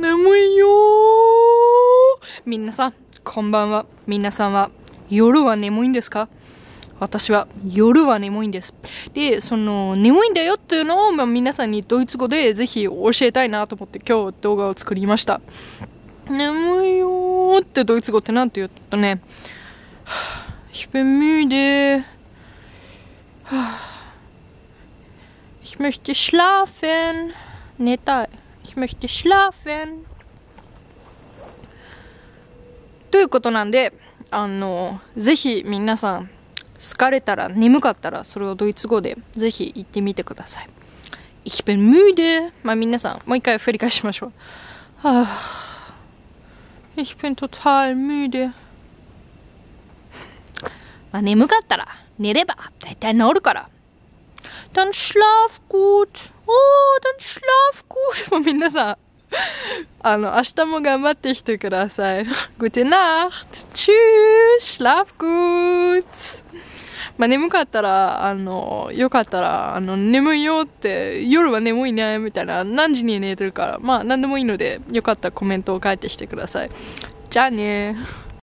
眠いよみんなさん、こんばんは。皆さんは、夜は眠いんですか私は夜は眠いんです。で、その眠いんだよっていうのを、まあ、皆さんにドイツ語でぜひ教えたいなと思って今日動画を作りました。眠いよってドイツ語って何て言ったね。は c h で」i n m ü し e Ich schlafen. 寝たい。Ich möchte schlafen. ということなんで、あの、ぜひ皆さん、疲れたら、眠かったら、それをドイツ語でぜひ言ってみてください。Ich bin müde. まあ皆さん、もう一回振り返しましょう。はあ、Ich bin total müde. まあ眠かったら、寝れば、大体治るから。Dann schlaf gut. 皆さん、あの、明日も頑張ってきてください。g テナ e Nacht! Tschüss! Schlaf gut! まあ、眠かったら、あの、よかったら、あの、眠いよって、夜は眠いね、みたいな、何時に寝てるから、まあ、何でもいいので、よかったらコメントを書いてきてください。じゃあね